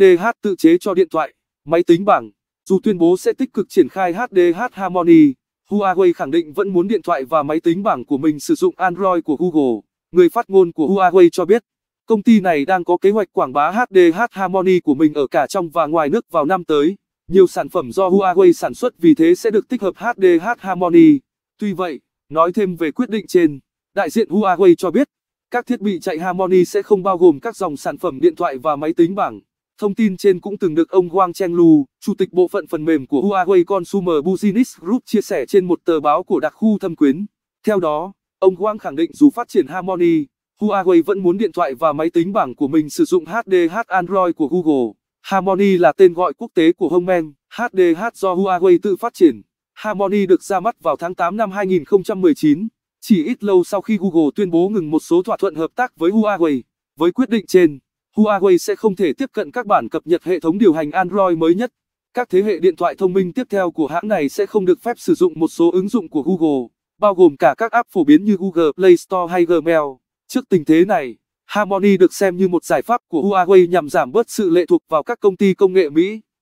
DH tự chế cho điện thoại, máy tính bảng, dù tuyên bố sẽ tích cực triển khai HDH Harmony, Huawei khẳng định vẫn muốn điện thoại và máy tính bảng của mình sử dụng Android của Google. Người phát ngôn của Huawei cho biết, công ty này đang có kế hoạch quảng bá HDH Harmony của mình ở cả trong và ngoài nước vào năm tới. Nhiều sản phẩm do Huawei sản xuất vì thế sẽ được tích hợp HDH Harmony. Tuy vậy, nói thêm về quyết định trên, đại diện Huawei cho biết, các thiết bị chạy Harmony sẽ không bao gồm các dòng sản phẩm điện thoại và máy tính bảng. Thông tin trên cũng từng được ông Wang Chenglu, chủ tịch bộ phận phần mềm của Huawei Consumer Business Group chia sẻ trên một tờ báo của đặc khu thâm quyến. Theo đó, ông Wang khẳng định dù phát triển Harmony, Huawei vẫn muốn điện thoại và máy tính bảng của mình sử dụng HDH Android của Google. Harmony là tên gọi quốc tế của Hongmen, HDH do Huawei tự phát triển. Harmony được ra mắt vào tháng 8 năm 2019, chỉ ít lâu sau khi Google tuyên bố ngừng một số thỏa thuận hợp tác với Huawei. Với quyết định trên, Huawei sẽ không thể tiếp cận các bản cập nhật hệ thống điều hành Android mới nhất. Các thế hệ điện thoại thông minh tiếp theo của hãng này sẽ không được phép sử dụng một số ứng dụng của Google, bao gồm cả các app phổ biến như Google Play Store hay Gmail. Trước tình thế này, Harmony được xem như một giải pháp của Huawei nhằm giảm bớt sự lệ thuộc vào các công ty công nghệ Mỹ.